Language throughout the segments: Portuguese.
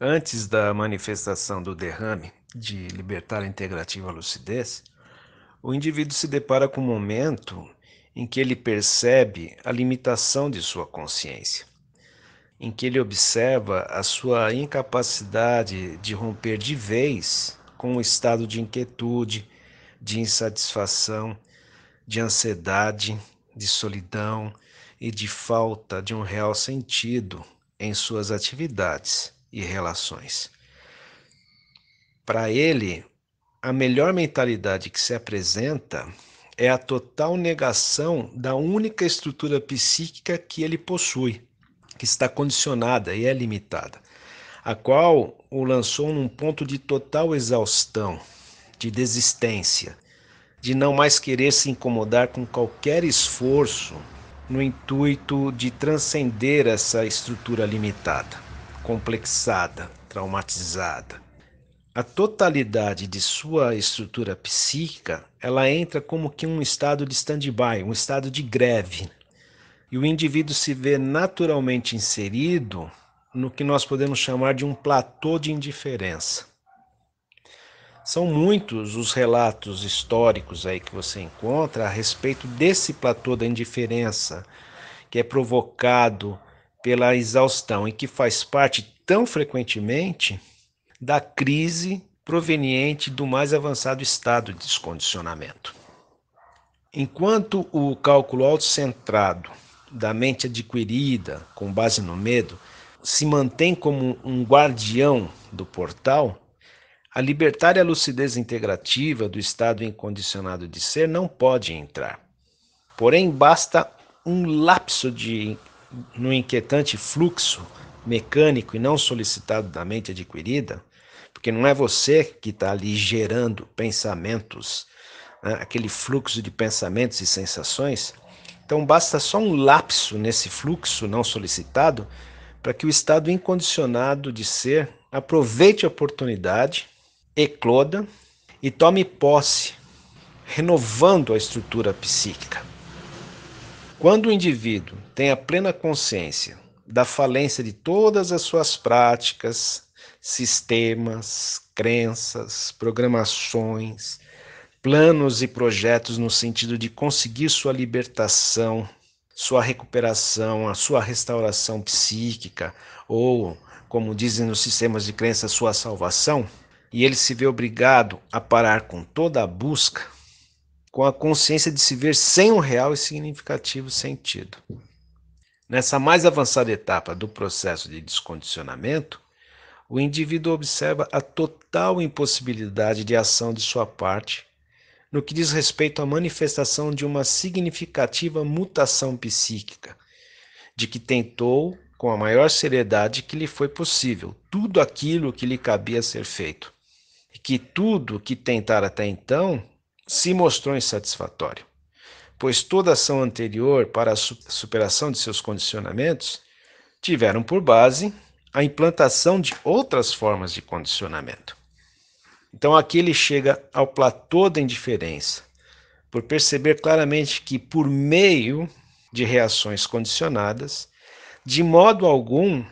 Antes da manifestação do derrame de libertar a integrativa lucidez, o indivíduo se depara com um momento em que ele percebe a limitação de sua consciência, em que ele observa a sua incapacidade de romper de vez com o estado de inquietude, de insatisfação, de ansiedade, de solidão e de falta de um real sentido em suas atividades e relações. Para ele, a melhor mentalidade que se apresenta é a total negação da única estrutura psíquica que ele possui, que está condicionada e é limitada, a qual o lançou num ponto de total exaustão, de desistência de não mais querer se incomodar com qualquer esforço no intuito de transcender essa estrutura limitada, complexada, traumatizada. A totalidade de sua estrutura psíquica, ela entra como que um estado de stand-by, um estado de greve. E o indivíduo se vê naturalmente inserido no que nós podemos chamar de um platô de indiferença. São muitos os relatos históricos aí que você encontra a respeito desse platô da indiferença que é provocado pela exaustão e que faz parte tão frequentemente da crise proveniente do mais avançado estado de descondicionamento. Enquanto o cálculo autocentrado da mente adquirida com base no medo se mantém como um guardião do portal, a libertária lucidez integrativa do estado incondicionado de ser não pode entrar. Porém, basta um lapso de, no inquietante fluxo mecânico e não solicitado da mente adquirida, porque não é você que está ali gerando pensamentos, né? aquele fluxo de pensamentos e sensações. Então, basta só um lapso nesse fluxo não solicitado para que o estado incondicionado de ser aproveite a oportunidade ecloda e tome posse, renovando a estrutura psíquica. Quando o indivíduo tem a plena consciência da falência de todas as suas práticas, sistemas, crenças, programações, planos e projetos no sentido de conseguir sua libertação, sua recuperação, a sua restauração psíquica, ou, como dizem nos sistemas de crença, sua salvação, e ele se vê obrigado a parar com toda a busca, com a consciência de se ver sem um real e significativo sentido. Nessa mais avançada etapa do processo de descondicionamento, o indivíduo observa a total impossibilidade de ação de sua parte no que diz respeito à manifestação de uma significativa mutação psíquica, de que tentou, com a maior seriedade que lhe foi possível, tudo aquilo que lhe cabia ser feito que tudo que tentara até então se mostrou insatisfatório, pois toda ação anterior para a superação de seus condicionamentos tiveram por base a implantação de outras formas de condicionamento. Então aqui ele chega ao platô da indiferença, por perceber claramente que por meio de reações condicionadas, de modo algum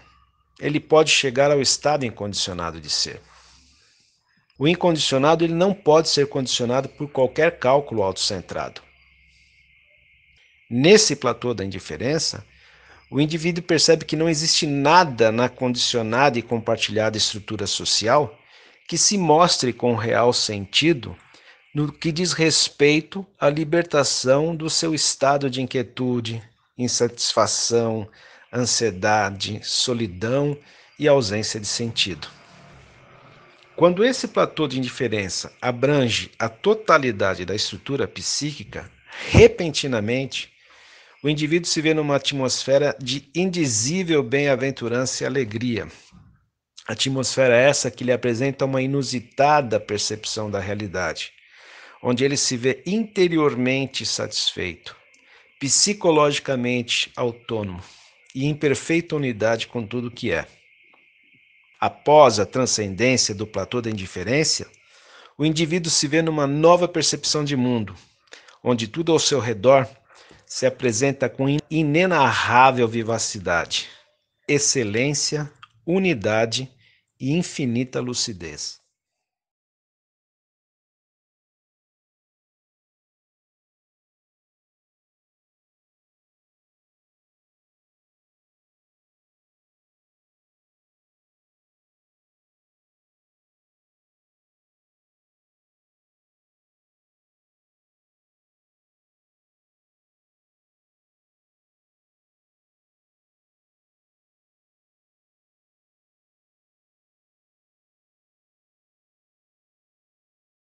ele pode chegar ao estado incondicionado de ser. O incondicionado ele não pode ser condicionado por qualquer cálculo autocentrado. Nesse platô da indiferença, o indivíduo percebe que não existe nada na condicionada e compartilhada estrutura social que se mostre com real sentido no que diz respeito à libertação do seu estado de inquietude, insatisfação, ansiedade, solidão e ausência de sentido. Quando esse platô de indiferença abrange a totalidade da estrutura psíquica, repentinamente, o indivíduo se vê numa atmosfera de indizível bem-aventurança e alegria. A atmosfera é essa que lhe apresenta uma inusitada percepção da realidade, onde ele se vê interiormente satisfeito, psicologicamente autônomo e em perfeita unidade com tudo o que é. Após a transcendência do platô da indiferença, o indivíduo se vê numa nova percepção de mundo, onde tudo ao seu redor se apresenta com inenarrável vivacidade, excelência, unidade e infinita lucidez.